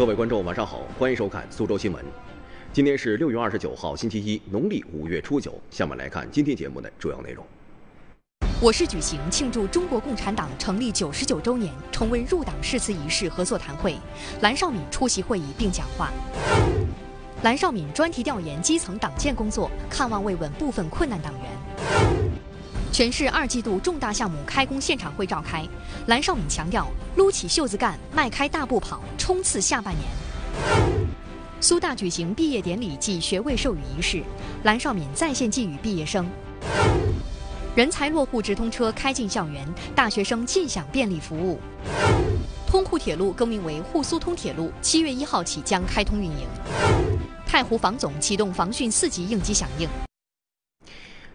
各位观众，晚上好，欢迎收看《苏州新闻》。今天是六月二十九号，星期一，农历五月初九。下面来看今天节目的主要内容。我市举行庆祝中国共产党成立九十九周年重温入党誓词仪式和座谈会，蓝绍敏出席会议并讲话。蓝绍敏专题调研基层党建工作，看望慰问部分困难党员。全市二季度重大项目开工现场会召开，蓝绍敏强调：撸起袖子干，迈开大步跑，冲刺下半年。苏大举行毕业典礼暨学位授予仪式，蓝绍敏在线寄语毕业生。人才落户直通车开进校园，大学生尽享便利服务。通沪铁路更名为沪苏通铁路，七月一号起将开通运营。太湖防总启动防汛四级应急响应。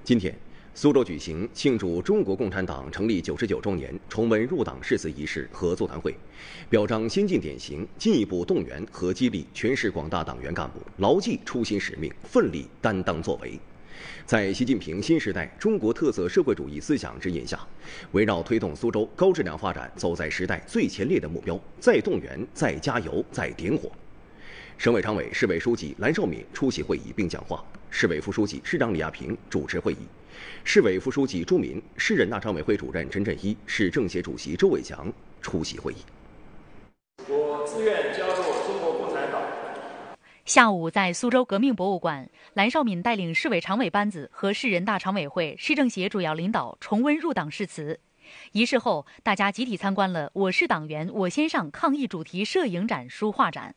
今天。苏州举行庆祝中国共产党成立九十九周年重温入党誓词仪式和座谈会，表彰先进典型，进一步动员和激励全市广大党员干部牢记初心使命，奋力担当作为。在习近平新时代中国特色社会主义思想指引下，围绕推动苏州高质量发展走在时代最前列的目标，再动员、再加油、再点火。省委常委、市委书记蓝绍敏出席会议并讲话，市委副书记、市长李亚平主持会议。市委副书记朱明、市人大常委会主任陈振一、市政协主席周伟强出席会议。我自愿加入中国共产党。下午，在苏州革命博物馆，蓝绍敏带领市委常委班子和市人大常委会、市政协主要领导重温入党誓词。仪式后，大家集体参观了“我是党员，我先上”抗疫主题摄影展、书画展。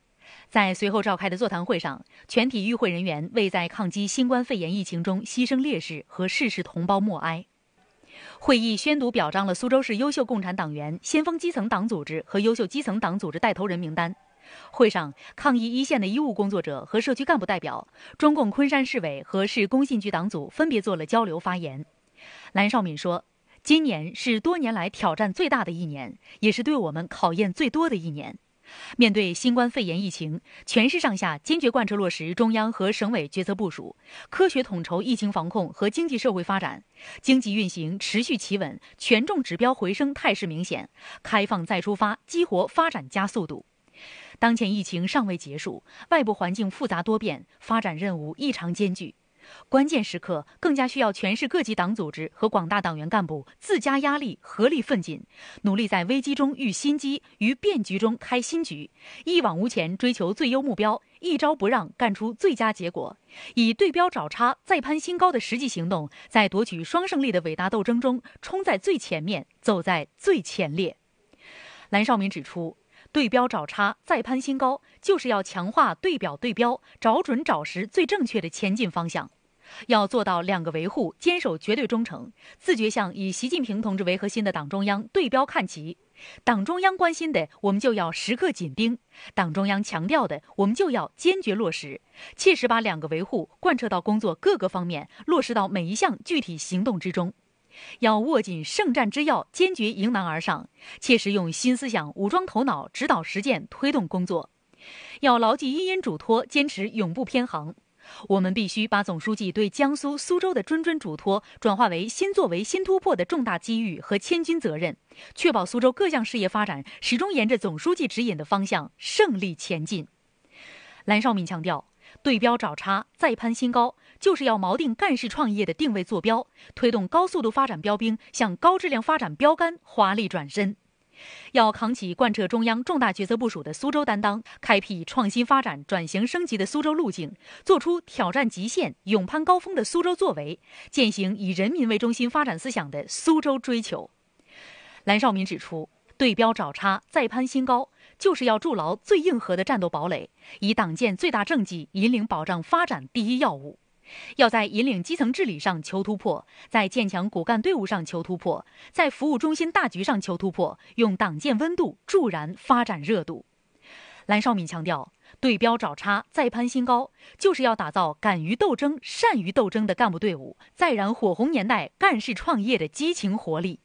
在随后召开的座谈会上，全体与会人员为在抗击新冠肺炎疫情中牺牲烈士和逝世同胞默哀。会议宣读表彰了苏州市优秀共产党员、先锋基层党组织和优秀基层党组织带头人名单。会上，抗疫一线的医务工作者和社区干部代表，中共昆山市委和市工信局党组分别做了交流发言。蓝少敏说：“今年是多年来挑战最大的一年，也是对我们考验最多的一年。”面对新冠肺炎疫情，全市上下坚决贯彻落实中央和省委决策部署，科学统筹疫情防控和经济社会发展，经济运行持续企稳，权重指标回升态势明显，开放再出发，激活发展加速度。当前疫情尚未结束，外部环境复杂多变，发展任务异常艰巨。关键时刻更加需要全市各级党组织和广大党员干部自加压力、合力奋进，努力在危机中遇新机、于变局中开新局，一往无前追求最优目标，一招不让干出最佳结果，以对标找差、再攀新高的实际行动，在夺取双胜利的伟大斗争中冲在最前面、走在最前列。蓝绍明指出，对标找差、再攀新高，就是要强化对表对标，找准找实最正确的前进方向。要做到两个维护，坚守绝对忠诚，自觉向以习近平同志为核心的党中央对标看齐。党中央关心的，我们就要时刻紧盯；党中央强调的，我们就要坚决落实。切实把两个维护贯彻到工作各个方面，落实到每一项具体行动之中。要握紧圣战之要，坚决迎难而上，切实用新思想武装头脑、指导实践、推动工作。要牢记殷殷嘱托，坚持永不偏航。我们必须把总书记对江苏苏州的谆谆嘱托，转化为新作为、新突破的重大机遇和千钧责任，确保苏州各项事业发展始终沿着总书记指引的方向胜利前进。蓝绍敏强调，对标找差、再攀新高，就是要锚定干事创业的定位坐标，推动高速度发展标兵向高质量发展标杆华丽转身。要扛起贯彻中央重大决策部署的苏州担当，开辟创新发展、转型升级的苏州路径，做出挑战极限、勇攀高峰的苏州作为，践行以人民为中心发展思想的苏州追求。蓝绍民指出，对标找差、再攀新高，就是要筑牢最硬核的战斗堡垒，以党建最大政绩引领保障发展第一要务。要在引领基层治理上求突破，在建强骨干队伍上求突破，在服务中心大局上求突破，用党建温度助燃发展热度。蓝绍敏强调，对标找差再攀新高，就是要打造敢于斗争、善于斗争的干部队伍，再燃火红年代干事创业的激情活力。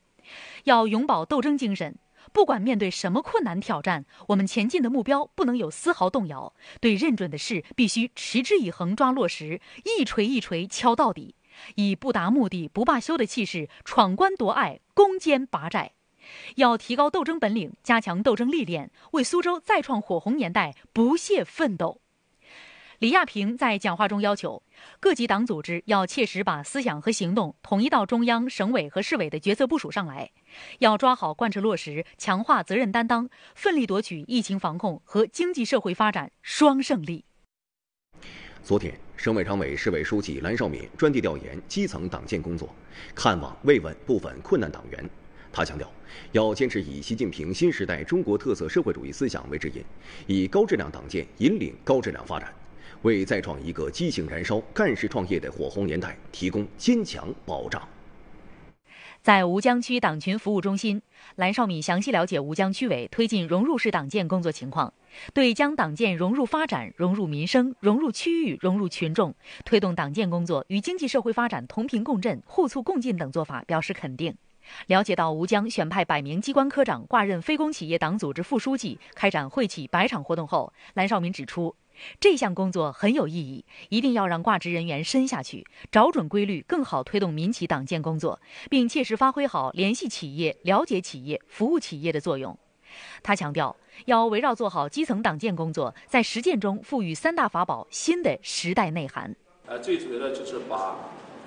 要永葆斗争精神。不管面对什么困难挑战，我们前进的目标不能有丝毫动摇。对认准的事，必须持之以恒抓落实，一锤一锤敲到底，以不达目的不罢休的气势闯关夺隘、攻坚拔寨。要提高斗争本领，加强斗争历练，为苏州再创火红年代不懈奋斗。李亚平在讲话中要求，各级党组织要切实把思想和行动统一到中央、省委和市委的决策部署上来，要抓好贯彻落实，强化责任担当，奋力夺取疫情防控和经济社会发展双胜利。昨天，省委常委、市委书记蓝绍敏专题调研基层党建工作，看望慰问部分困难党员。他强调，要坚持以习近平新时代中国特色社会主义思想为指引，以高质量党建引领高质量发展。为再创一个激情燃烧、干事创业的火红年代提供坚强保障。在吴江区党群服务中心，蓝绍敏详细了解吴江区委推进融入式党建工作情况，对将党建融入发展、融入民生、融入区域、融入群众，推动党建工作与经济社会发展同频共振、互促共进等做法表示肯定。了解到吴江选派百名机关科长挂任非公企业党组织副书记，开展会企百场活动后，蓝绍敏指出。这项工作很有意义，一定要让挂职人员深下去，找准规律，更好推动民企党建工作，并切实发挥好联系企业、了解企业、服务企业的作用。他强调，要围绕做好基层党建工作，在实践中赋予三大法宝新的时代内涵。呃，最主要的，就是把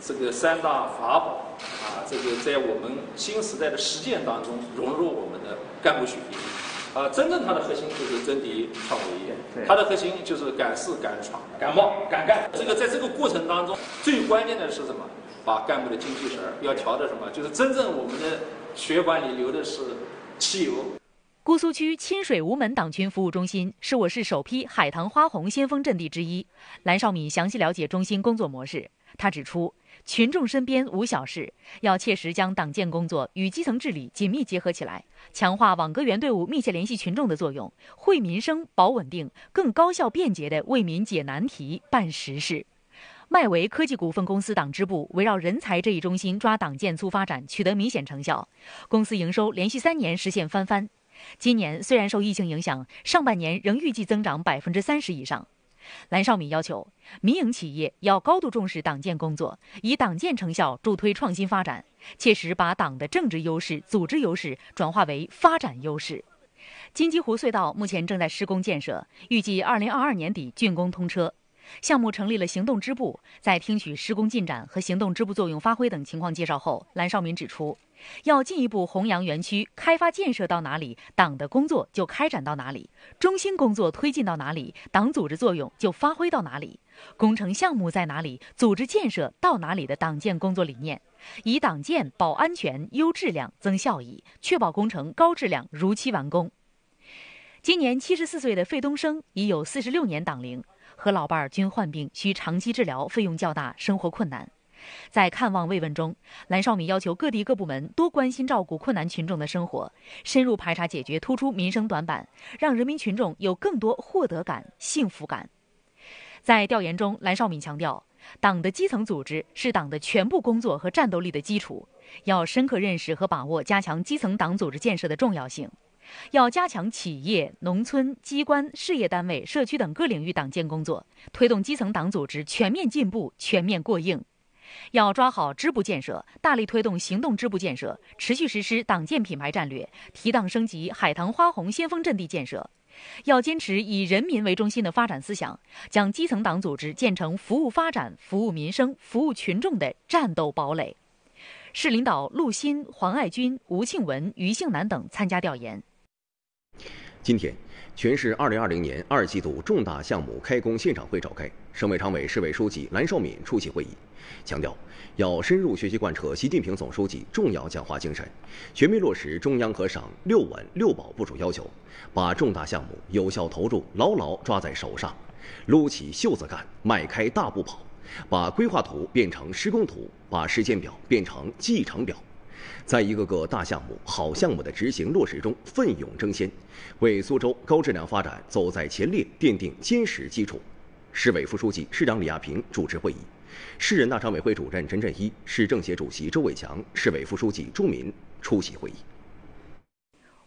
这个三大法宝啊，这个在我们新时代的实践当中，融入我们的干部学啊，真正它的核心就是真敌创伟业，它的核心就是敢试敢闯、敢冒敢干。这个在这个过程当中，最关键的是什么？把干部的精气神儿要调的什么？就是真正我们的血管里流的是汽油。姑苏区亲水吴门党群服务中心是我市首批海棠花红先锋阵地之一。蓝绍敏详细了解中心工作模式，他指出。群众身边无小事，要切实将党建工作与基层治理紧密结合起来，强化网格员队伍密切联系群众的作用，惠民生、保稳定，更高效便捷地为民解难题、办实事。迈维科技股份公司党支部围绕人才这一中心抓党建促发展，取得明显成效，公司营收连续三年实现翻番，今年虽然受疫情影响，上半年仍预计增长百分之三十以上。蓝少敏要求，民营企业要高度重视党建工作，以党建成效助推创新发展，切实把党的政治优势、组织优势转化为发展优势。金鸡湖隧道目前正在施工建设，预计二零二二年底竣工通车。项目成立了行动支部，在听取施工进展和行动支部作用发挥等情况介绍后，蓝少民指出，要进一步弘扬“园区开发建设到哪里，党的工作就开展到哪里；中心工作推进到哪里，党组织作用就发挥到哪里；工程项目在哪里，组织建设到哪里”的党建工作理念，以党建保安全、优质量、增效益，确保工程高质量如期完工。今年七十四岁的费东升已有四十六年党龄。和老伴儿均患病，需长期治疗，费用较大，生活困难。在看望慰问中，兰少敏要求各地各部门多关心照顾困难群众的生活，深入排查解决突出民生短板，让人民群众有更多获得感、幸福感。在调研中，兰少敏强调，党的基层组织是党的全部工作和战斗力的基础，要深刻认识和把握加强基层党组织建设的重要性。要加强企业、农村、机关、事业单位、社区等各领域党建工作，推动基层党组织全面进步、全面过硬。要抓好支部建设，大力推动行动支部建设，持续实施党建品牌战略，提档升级海棠花红先锋阵地建设。要坚持以人民为中心的发展思想，将基层党组织建成服务发展、服务民生、服务群众的战斗堡垒。市领导陆新、黄爱军、吴庆文、余庆南等参加调研。今天，全市2020年二季度重大项目开工现场会召开。省委常委、市委书记蓝绍敏出席会议，强调要深入学习贯彻习近平总书记重要讲话精神，全面落实中央和省“六稳六保”部署要求，把重大项目有效投入牢牢抓在手上，撸起袖子干，迈开大步跑，把规划图变成施工图，把时间表变成计程表。在一个个大项目、好项目的执行落实中奋勇争先，为苏州高质量发展走在前列奠定坚实基础。市委副书记、市长李亚平主持会议，市人大常委会主任陈振一、市政协主席周伟强、市委副书记朱民出席会议。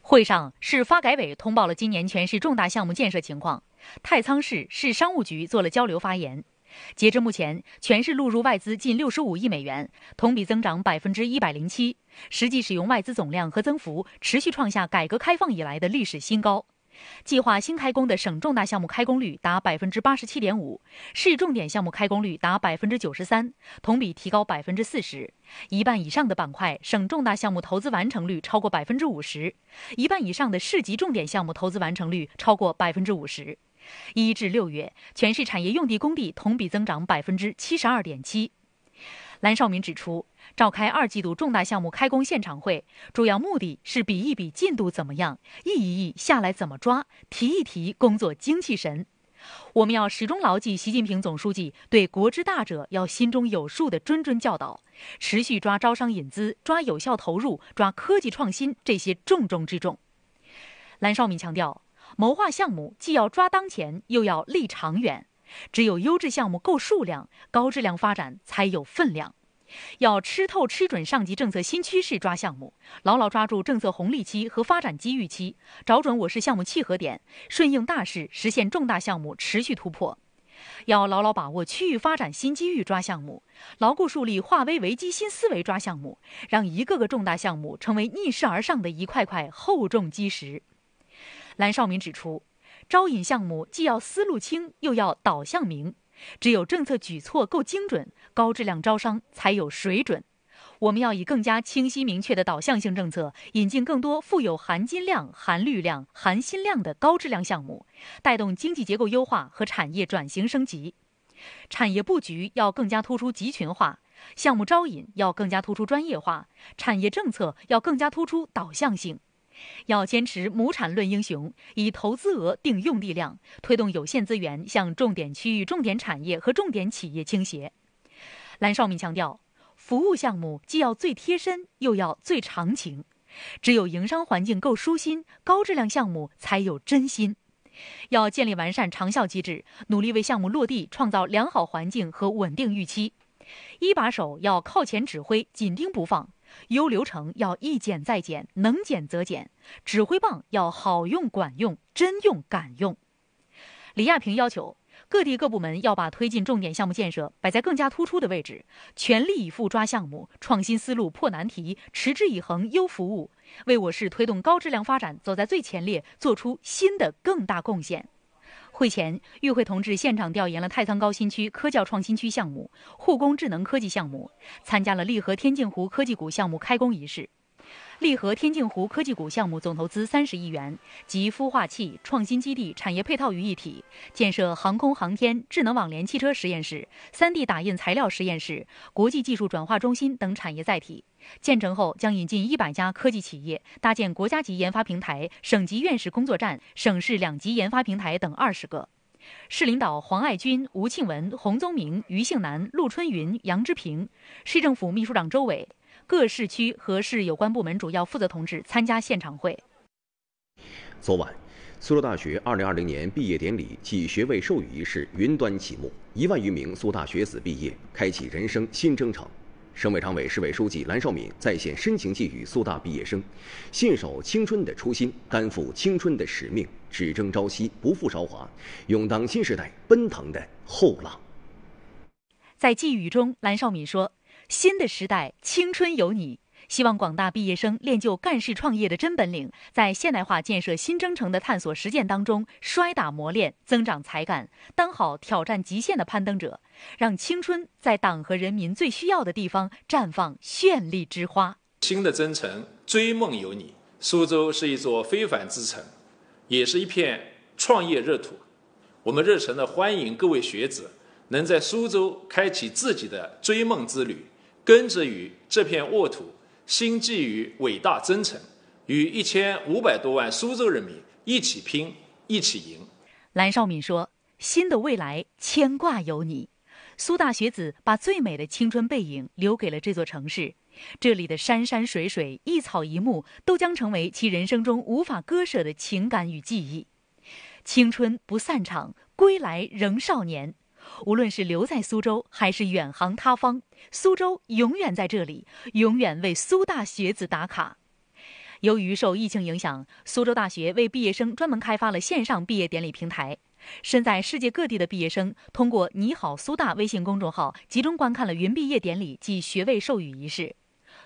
会上，市发改委通报了今年全市重大项目建设情况，太仓市市商务局做了交流发言。截至目前，全市录入外资近六十五亿美元，同比增长百分之一百零七，实际使用外资总量和增幅持续创下改革开放以来的历史新高。计划新开工的省重大项目开工率达百分之八十七点五，市重点项目开工率达百分之九十三，同比提高百分之四十。一半以上的板块省重大项目投资完成率超过百分之五十，一半以上的市级重点项目投资完成率超过百分之五十。一至六月，全市产业用地工地同比增长百分之七十二点七。蓝绍敏指出，召开二季度重大项目开工现场会，主要目的是比一比进度怎么样，议一议下来怎么抓，提一提工作精气神。我们要始终牢记习近平总书记对“国之大者要心中有数”的谆谆教导，持续抓招商引资、抓有效投入、抓科技创新这些重中之重。蓝绍敏强调。谋划项目既要抓当前，又要立长远。只有优质项目够数量，高质量发展才有分量。要吃透吃准上级政策新趋势，抓项目，牢牢抓住政策红利期和发展机遇期，找准我市项目契合点，顺应大势，实现重大项目持续突破。要牢牢把握区域发展新机遇抓项目，牢固树立化危为机新思维抓项目，让一个个重大项目成为逆势而上的一块块厚重基石。蓝少明指出，招引项目既要思路清，又要导向明。只有政策举措够精准，高质量招商才有水准。我们要以更加清晰明确的导向性政策，引进更多富有含金量、含绿量、含新量的高质量项目，带动经济结构优化和产业转型升级。产业布局要更加突出集群化，项目招引要更加突出专业化，产业政策要更加突出导向性。要坚持亩产论英雄，以投资额定用地量，推动有限资源向重点区域、重点产业和重点企业倾斜。蓝绍敏强调，服务项目既要最贴身，又要最长情。只有营商环境够舒心，高质量项目才有真心。要建立完善长效机制，努力为项目落地创造良好环境和稳定预期。一把手要靠前指挥，紧盯不放。优流程要一减再减，能减则减；指挥棒要好用、管用、真用、敢用。李亚平要求，各地各部门要把推进重点项目建设摆在更加突出的位置，全力以赴抓项目，创新思路破难题，持之以恒优服务，为我市推动高质量发展走在最前列做出新的更大贡献。会前，与会同志现场调研了太仓高新区科教创新区项目、沪工智能科技项目，参加了利和天镜湖科技谷项目开工仪式。利和天镜湖科技谷项目总投资三十亿元，集孵化器、创新基地、产业配套于一体，建设航空航天、智能网联汽车实验室、3D 打印材料实验室、国际技术转化中心等产业载体。建成后将引进一百家科技企业，搭建国家级研发平台、省级院士工作站、省市两级研发平台等二十个。市领导黄爱军、吴庆文、洪宗明、余庆南、陆春云、杨之平，市政府秘书长周伟。各市区和市有关部门主要负责同志参加现场会。昨晚，苏州大学二零二零年毕业典礼暨学位授予仪式云端启幕，一万余名苏大学子毕业，开启人生新征程。省委常委、市委书记蓝绍敏在线深情寄语苏大毕业生：，信守青春的初心，担负青春的使命，只争朝夕，不负韶华，勇当新时代奔腾的后浪。在寄语中，蓝绍敏说。新的时代，青春有你。希望广大毕业生练就干事创业的真本领，在现代化建设新征程的探索实践当中摔打磨练，增长才干，当好挑战极限的攀登者，让青春在党和人民最需要的地方绽放绚丽之花。新的征程，追梦有你。苏州是一座非凡之城，也是一片创业热土。我们热忱的欢迎各位学子能在苏州开启自己的追梦之旅。根植于这片沃土，心系于伟大征程，与一千五百多万苏州人民一起拼，一起赢。蓝少敏说：“新的未来，牵挂有你。”苏大学子把最美的青春背影留给了这座城市，这里的山山水水、一草一木都将成为其人生中无法割舍的情感与记忆。青春不散场，归来仍少年。无论是留在苏州还是远航他方，苏州永远在这里，永远为苏大学子打卡。由于受疫情影响，苏州大学为毕业生专门开发了线上毕业典礼平台。身在世界各地的毕业生通过“你好，苏大”微信公众号，集中观看了云毕业典礼暨学位授予仪式。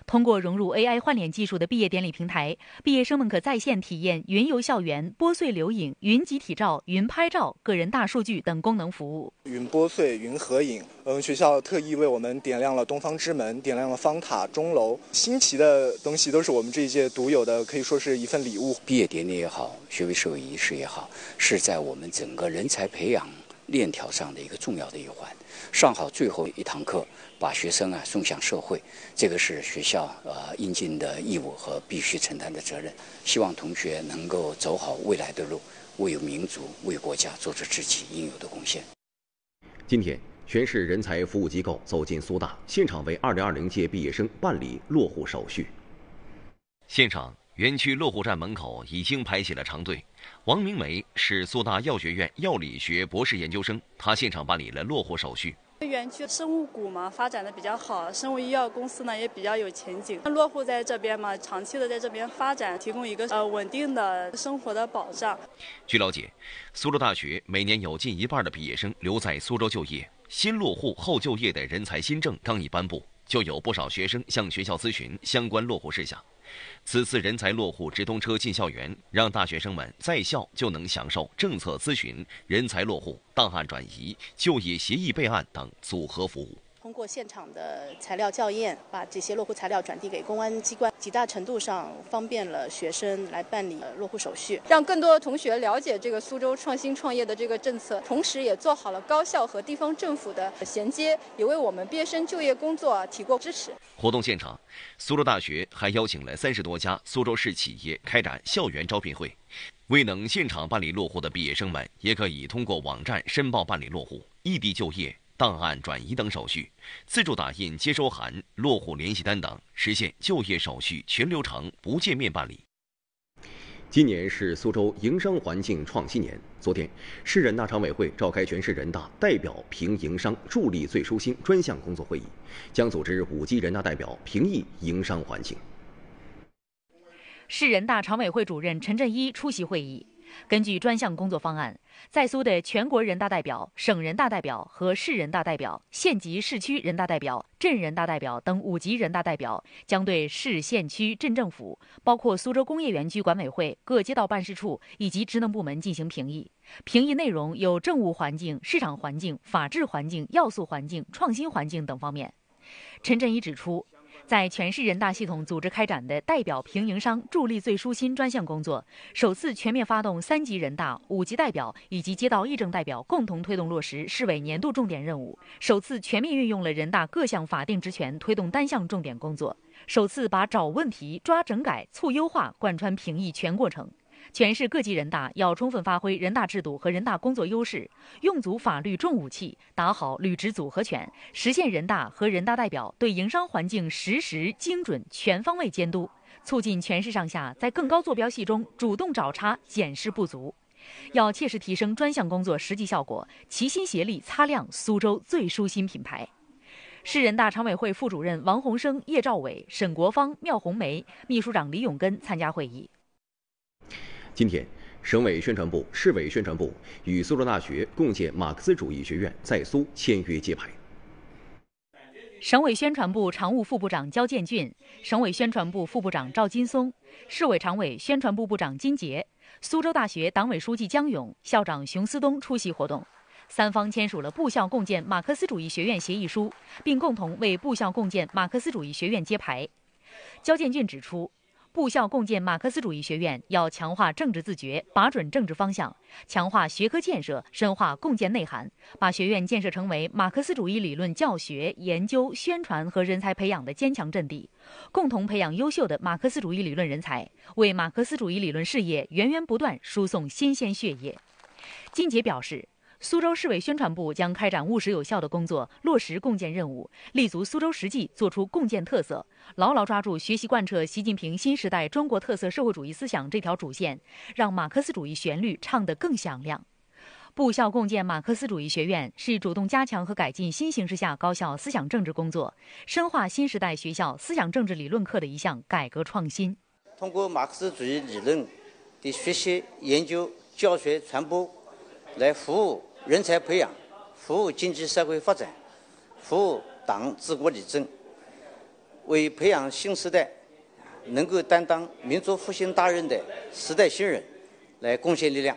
通过融入 AI 换脸技术的毕业典礼平台，毕业生们可在线体验云游校园、波碎留影、云集体照、云拍照、个人大数据等功能服务。云波碎、云合影，嗯，学校特意为我们点亮了东方之门，点亮了方塔钟楼，新奇的东西都是我们这一届独有的，可以说是一份礼物。毕业典礼也好，学位授予仪式也好，是在我们整个人才培养。链条上的一个重要的一环，上好最后一堂课，把学生啊送向社会，这个是学校呃应尽的义务和必须承担的责任。希望同学能够走好未来的路，为民族、为国家做出自己应有的贡献。今天，全市人才服务机构走进苏大，现场为2020届毕业生办理落户手续。现场，园区落户站门口已经排起了长队。王明梅是苏大药学院药理学博士研究生，她现场办理了落户手续。园区生物谷嘛，发展的比较好，生物医药公司呢也比较有前景。那落户在这边嘛，长期的在这边发展，提供一个呃稳定的生活的保障。据了解，苏州大学每年有近一半的毕业生留在苏州就业。新落户后就业的人才新政刚一颁布，就有不少学生向学校咨询相关落户事项。此次人才落户直通车进校园，让大学生们在校就能享受政策咨询、人才落户、档案转移、就业协议备案等组合服务。通过现场的材料校验，把这些落户材料转递给公安机关，极大程度上方便了学生来办理落户手续，让更多的同学了解这个苏州创新创业的这个政策，同时也做好了高校和地方政府的衔接，也为我们毕业生就业工作提供支持。活动现场，苏州大学还邀请了三十多家苏州市企业开展校园招聘会，未能现场办理落户的毕业生们，也可以通过网站申报办理落户、异地就业。档案转移等手续，自助打印接收函、落户联系单等，实现就业手续全流程不见面办理。今年是苏州营商环境创新年。昨天，市人大常委会召开全市人大代表评营商助力最舒心专项工作会议，将组织五级人大代表评议营商环境。市人大常委会主任陈振一出席会议。根据专项工作方案，在苏的全国人大代表、省人大代表和市人大代表、县级市区人大代表、镇人大代表等五级人大代表将对市、县、区、镇政府，包括苏州工业园区管委会、各街道办事处以及职能部门进行评议。评议内容有政务环境、市场环境、法治环境、要素环境、创新环境等方面。陈振宇指出。在全市人大系统组织开展的代表评营商助力最舒心专项工作，首次全面发动三级人大、五级代表以及街道议政代表共同推动落实市委年度重点任务，首次全面运用了人大各项法定职权推动单项重点工作，首次把找问题、抓整改、促优化贯穿评议全过程。全市各级人大要充分发挥人大制度和人大工作优势，用足法律重武器，打好履职组合拳，实现人大和人大代表对营商环境实时、精准、全方位监督，促进全市上下在更高坐标系中主动找差、检视不足。要切实提升专项工作实际效果，齐心协力擦亮苏州最舒心品牌。市人大常委会副主任王洪生、叶兆伟、沈国芳、缪红梅，秘书长李永根参加会议。今天，省委宣传部、市委宣传部与苏州大学共建马克思主义学院在苏签约揭牌。省委宣传部常务副部长焦建俊、省委宣传部副部长赵金松、市委常委宣传部部长金杰、苏州大学党委书记姜勇、校长熊思东出席活动，三方签署了部校共建马克思主义学院协议书，并共同为部校共建马克思主义学院揭牌。焦建俊指出。部校共建马克思主义学院要强化政治自觉，把准政治方向；强化学科建设，深化共建内涵，把学院建设成为马克思主义理论教学、研究、宣传和人才培养的坚强阵地，共同培养优秀的马克思主义理论人才，为马克思主义理论事业源源不断输送新鲜血液。金杰表示。苏州市委宣传部将开展务实有效的工作，落实共建任务，立足苏州实际，做出共建特色，牢牢抓住学习贯彻习近平新时代中国特色社会主义思想这条主线，让马克思主义旋律唱得更响亮。部校共建马克思主义学院是主动加强和改进新形势下高校思想政治工作、深化新时代学校思想政治理论课的一项改革创新。通过马克思主义理论的学习、研究、教学、传播，来服务。人才培养，服务经济社会发展，服务党治国理政，为培养新时代能够担当民族复兴大任的时代新人，来贡献力量。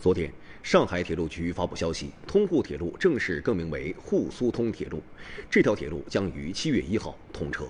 昨天，上海铁路局发布消息，通沪铁路正式更名为沪苏通铁路，这条铁路将于七月一号通车。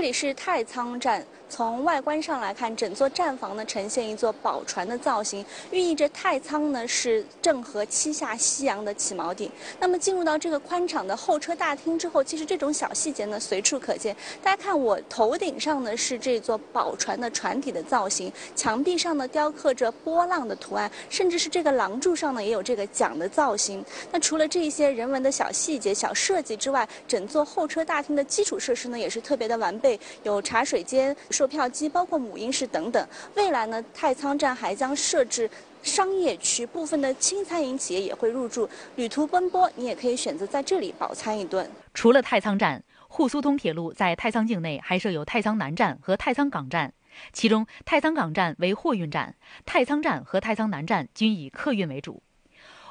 这里是太仓站，从外观上来看，整座站房呢呈现一座宝船的造型，寓意着太仓呢是郑和七下西洋的起锚地。那么进入到这个宽敞的候车大厅之后，其实这种小细节呢随处可见。大家看，我头顶上呢是这座宝船的船体的造型，墙壁上呢雕刻着波浪的图案，甚至是这个廊柱上呢也有这个桨的造型。那除了这些人文的小细节、小设计之外，整座候车大厅的基础设施呢也是特别的完备。有茶水间、售票机，包括母婴室等等。未来呢，太仓站还将设置商业区，部分的轻餐饮企业也会入驻。旅途奔波，你也可以选择在这里饱餐一顿。除了太仓站，沪苏通铁路在太仓境内还设有太仓南站和太仓港站，其中太仓港站为货运站，太仓站和太仓南站均以客运为主。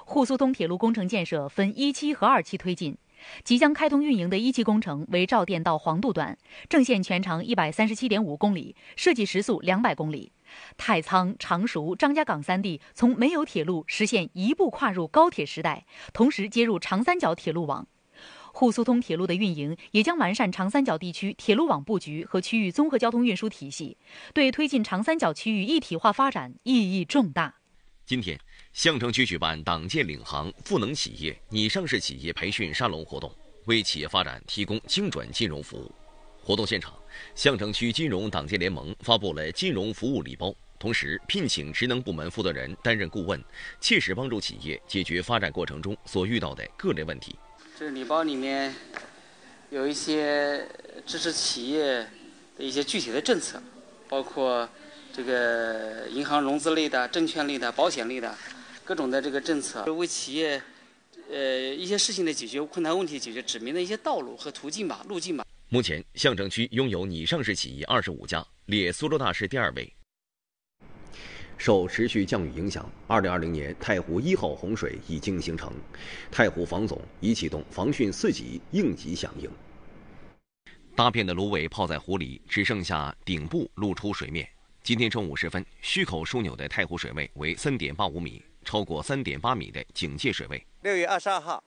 沪苏通铁路工程建设分一期和二期推进。即将开通运营的一期工程为赵店到黄渡段，正线全长一百三十七点五公里，设计时速两百公里。太仓、常熟、张家港三地从没有铁路，实现一步跨入高铁时代，同时接入长三角铁路网。沪苏通铁路的运营也将完善长三角地区铁路网布局和区域综合交通运输体系，对推进长三角区域一体化发展意义重大。今天，相城区举办“党建领航，赋能企业，拟上市企业培训沙龙”活动，为企业发展提供精准金融服务。活动现场，相城区金融党建联盟发布了金融服务礼包，同时聘请职能部门负责人担任顾问，切实帮助企业解决发展过程中所遇到的各类问题。这个礼包里面有一些支持企业的一些具体的政策，包括。这个银行融资类的、证券类的、保险类的，各种的这个政策，为企业，呃，一些事情的解决困难问题解决指明的一些道路和途径吧、路径吧。目前，相城区拥有拟上市企业二十五家，列苏州大市第二位。受持续降雨影响，二零二零年太湖一号洪水已经形成，太湖防总已启动防汛四级应急响应。大片的芦苇泡在湖里，只剩下顶部露出水面。今天中午时分，胥口枢纽的太湖水位为3.85米，超过3.8米的警戒水位。六月二十二号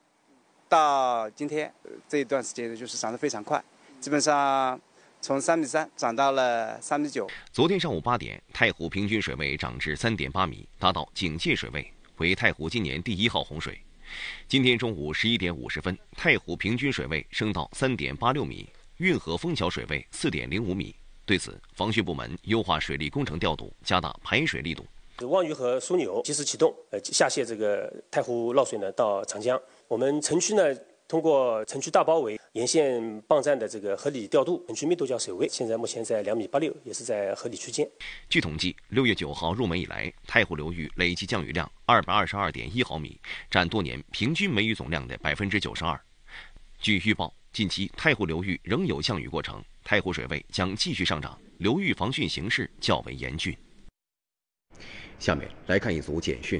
到今天这一段时间呢，就是涨得非常快，基本上从3米三涨到了3米九。昨天上午八点，太湖平均水位涨至3.8米，达到警戒水位，为太湖今年第一号洪水。今天中午十一点五十分，太湖平均水位升到3.86米，运河枫桥水位4.05米。对此，防汛部门优化水利工程调度，加大排水力度。望渝和枢纽及时启动，呃，下泄这个太湖涝水呢到长江。我们城区呢，通过城区大包围、沿线泵站的这个合理调度，城区密度角水位现在目前在两米八六，也是在合理区间。据统计，六月九号入梅以来，太湖流域累计降雨量二百二十二点一毫米，占多年平均梅雨总量的百分之九十二。据预报。近期太湖流域仍有降雨过程，太湖水位将继续上涨，流域防汛形势较为严峻。下面来看一组简讯。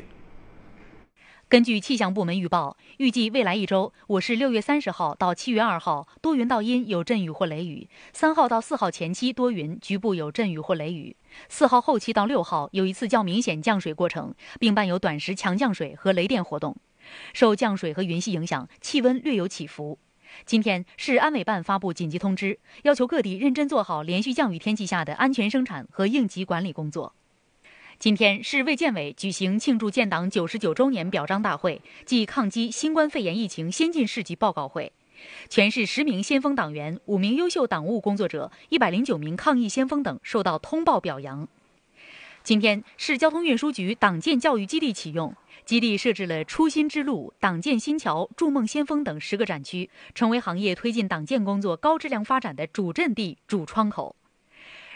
根据气象部门预报，预计未来一周，我市6月30号到7月2号多云到阴，有阵雨或雷雨；3号到4号前期多云，局部有阵雨或雷雨；4号后期到6号有一次较明显降水过程，并伴有短时强降水和雷电活动。受降水和云系影响，气温略有起伏。今天，市安委办发布紧急通知，要求各地认真做好连续降雨天气下的安全生产和应急管理工作。今天，市卫健委举行庆祝建党九十九周年表彰大会暨抗击新冠肺炎疫情先进事迹报告会，全市十名先锋党员、五名优秀党务工作者、一百零九名抗疫先锋等受到通报表扬。今天，市交通运输局党建教育基地启用。基地设置了“初心之路”“党建新桥”“筑梦先锋”等十个展区，成为行业推进党建工作高质量发展的主阵地、主窗口。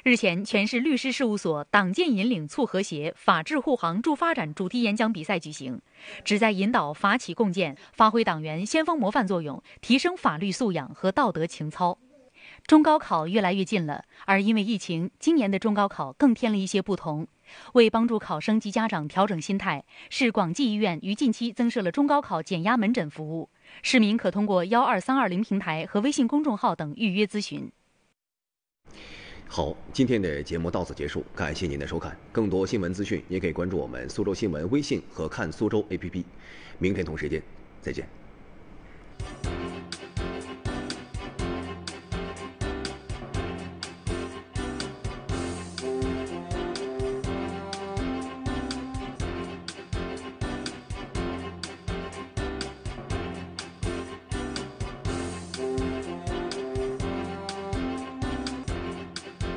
日前，全市律师事务所党建引领促和谐、法治护航助发展主题演讲比赛举行，旨在引导法企共建，发挥党员先锋模范作用，提升法律素养和道德情操。中高考越来越近了，而因为疫情，今年的中高考更添了一些不同。为帮助考生及家长调整心态，市广济医院于近期增设了中高考减压门诊服务，市民可通过幺二三二零平台和微信公众号等预约咨询。好，今天的节目到此结束，感谢您的收看。更多新闻资讯，也可以关注我们苏州新闻微信和看苏州 APP。明天同时间，再见。